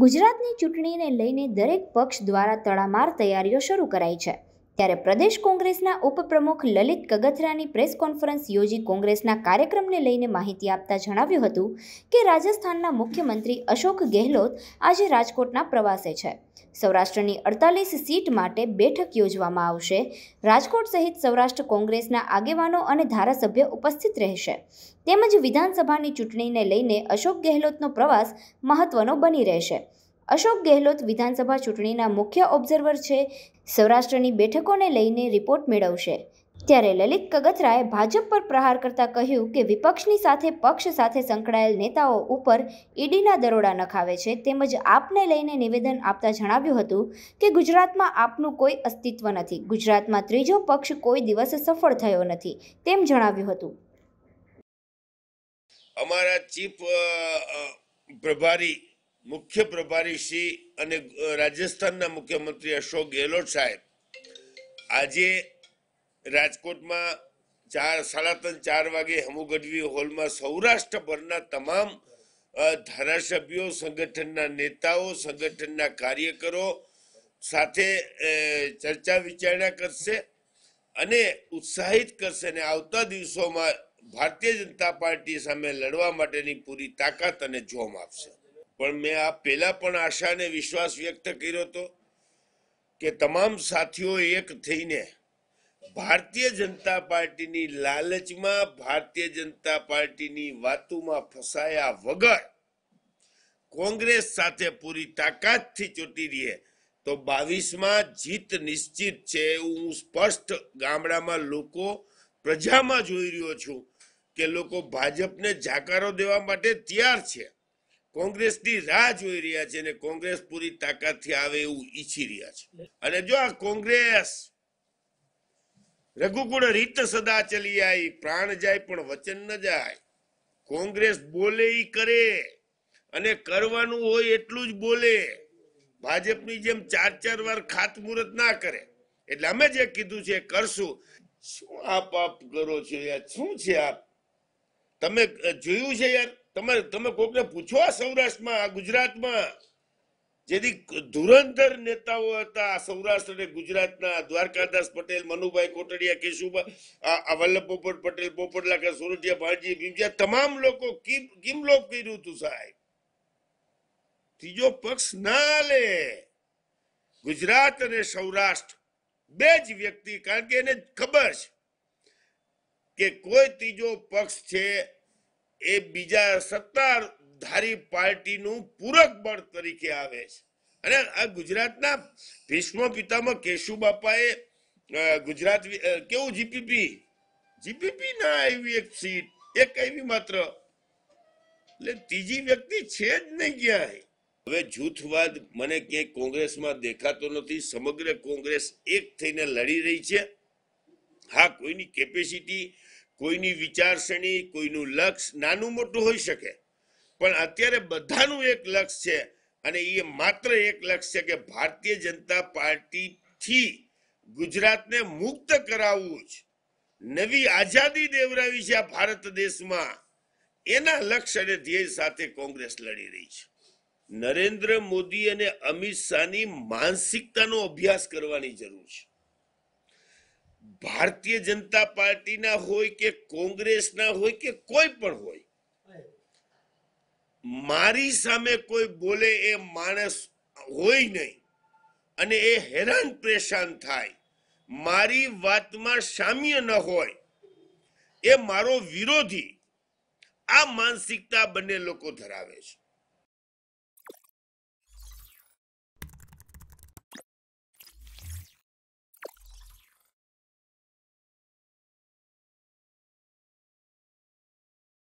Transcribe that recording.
ગુજરાતની ચૂંટણીને લઈને દરેક પક્ષ દ્વારા તડામાર તૈયારીઓ શરૂ કરાઈ છે ત્યારે પ્રદેશ કોંગ્રેસના ઉપપ્રમુખ લલિત કગથરાની પ્રેસ કોન્ફરન્સ યોજી કોંગ્રેસના કાર્યક્રમને લઈને માહિતી આપતા જણાવ્યું હતું કે રાજસ્થાનના મુખ્યમંત્રી અશોક ગેહલોત આજે રાજકોટના પ્રવાસે છે સૌરાષ્ટ્રની અડતાલીસ સીટ માટે બેઠક યોજવામાં આવશે રાજકોટ સહિત સૌરાષ્ટ્ર કોંગ્રેસના આગેવાનો અને ધારાસભ્ય ઉપસ્થિત રહેશે તેમજ વિધાનસભાની ચૂંટણીને લઈને અશોક ગેહલોતનો પ્રવાસ મહત્વનો બની રહેશે અશોક ગેહલોત વિધાનસભા ચૂંટણીના મુખ્ય ઓબ્ઝર્વર છે સૌરાષ્ટ્રની બેઠકોને લઈને રિપોર્ટ મેળવશે ત્યારે લલિત કગથરાએ ભાજપ પર પ્રહાર કરતા કહ્યું કે વિપક્ષની સાથે પક્ષ સાથે સંકળાયેલ નેતાઓ ઉપર ઈડીના દરોડા નખાવે છે તેમજ આપને લઈને નિવેદન આપતા જણાવ્યું હતું કે ગુજરાતમાં આપનું કોઈ અસ્તિત્વ નથી ગુજરાતમાં ત્રીજો પક્ષ કોઈ દિવસ સફળ થયો નથી તેમ જણાવ્યું હતું અમારા ચીફ પ્રભારી મુખ્ય પ્રભારી શ્રી અને રાજસ્થાનના મુખ્યમંત્રી અશોક ગેહલોત સાહેબ આજે રાજકોટમાં ચાર સાડા ત્રણ ચાર વાગે હમુગઢવી હોલમાં સૌરાષ્ટ્રભરના તમામ ધારાસભ્યો સંગઠનના નેતાઓ સંગઠનના કાર્યકરો સાથે ચર્ચા વિચારણા કરશે અને ઉત્સાહિત કરશે અને આવતા દિવસોમાં ભારતીય જનતા પાર્ટી સામે લડવા માટેની પૂરી તાકાત અને જોમ આપશે પણ મેં આ પહેલાં પણ આશાને વિશ્વાસ વ્યક્ત કર્યો હતો કે તમામ સાથીઓ એક થઈને ભારતીય જનતા પાર્ટીની લાલચમાં ભારતીય જનતા પાર્ટીની વાતોમાં ફસાયા વગર કોંગ્રેસ સાથે પૂરી તાકાતથી ચોટી રહીએ તો બાવીસમાં જીત નિશ્ચિત છે એવું હું સ્પષ્ટ ગામડામાં લોકો પ્રજામાં જોઈ રહ્યો છું કે લોકો ભાજપને જાકારો દેવા માટે તૈયાર છે કોંગ્રેસની રાહ જોઈ રહ્યા છે અને કોંગ્રેસ પૂરી તાકાતથી આવે એવું ઈચ્છી રહ્યા છે અને જો આ કોંગ્રેસ રઘુકુળ રીત સદા ચલી આવી પ્રાણ જાય પણ વચન ન જાય કોંગ્રેસ બોલે ઈ કરે અને કરવાનું હોય એટલું જ બોલે ભાજપની જેમ ચાર ચાર વાર ખાતમુહૂર્ત ના કરે એટલે અમે જે કીધું છે કરશું શું આપ આપ કરો છો યાર શું છે આપ તમે જોયું છે યાર તમે તમે કોકને પૂછો સૌરાષ્ટ્રમાં ગુજરાતમાં જેથી ધુરંધર નેતાઓ હતા સૌરાષ્ટ્ર અને ગુજરાતના દ્વારકાદાસ પટેલ મનુભાઈ કોટડિયા કેશુભાઈ આ વલ્લભ પોપટ પટેલ પોપટલા કે સુરજિયા ભાણજી ભીમજીયા તમામ લોકો કિમ કિમલોપ કર્યું હતું સાહેબ ત્રીજો પક્ષ ના લે ગુજરાત અને સૌરાષ્ટ્ર બે જ વ્યક્તિ કારણ કે એને ખબર છે કે કોઈ ત્રીજો પક્ષ છે એ બીજા સત્તાધારી પાર્ટીનું પૂરક બળ તરીકે આવે છે અને આ ગુજરાતના ભીષ્મ પિતામાં કેશુ બાપાએ ગુજરાત કેવું જીપીપી જીપીપી ના આવી એક સીટ એક આવી માત્ર એટલે ત્રીજી વ્યક્તિ છે જ નહીં ક્યાંય હવે જૂથવાદ મને ક્યાંય કોંગ્રેસમાં દેખાતો નથી સમગ્ર કોંગ્રેસ એક થઈને લડી રહી છે હા કોઈની કેપેસિટી કોઈની વિચારસરણી કોઈનું લક્ષ્ય નાનું મોટું હોઈ શકે પણ અત્યારે બધાનું એક લક્ષ્ય છે અને એ માત્ર એક લક્ષ્ય છે કે ભારતીય જનતા પાર્ટીથી ગુજરાતને મુક્ત કરાવવું જ નવી આઝાદી દેવરાવી છે આ ભારત દેશમાં એના લક્ષ્ય અને ધ્યેય સાથે કોંગ્રેસ લડી રહી છે નરેન્દ્ર મોદી અને અમિત શાહની માનસિકતાનો અભ્યાસ કરવાની જરૂર છે ભારતીય જનતા પાર્ટીના હોય કે કોંગ્રેસના હોય કે કોઈ પણ હોય મારી સામે કોઈ બોલે એ માણસ હોય નહીં અને એ હેરાન પરેશાન થાય મારી વાતમાં સામ્ય ન હોય એ મારો વિરોધી આ માનસિકતા બંને લોકો ધરાવે છે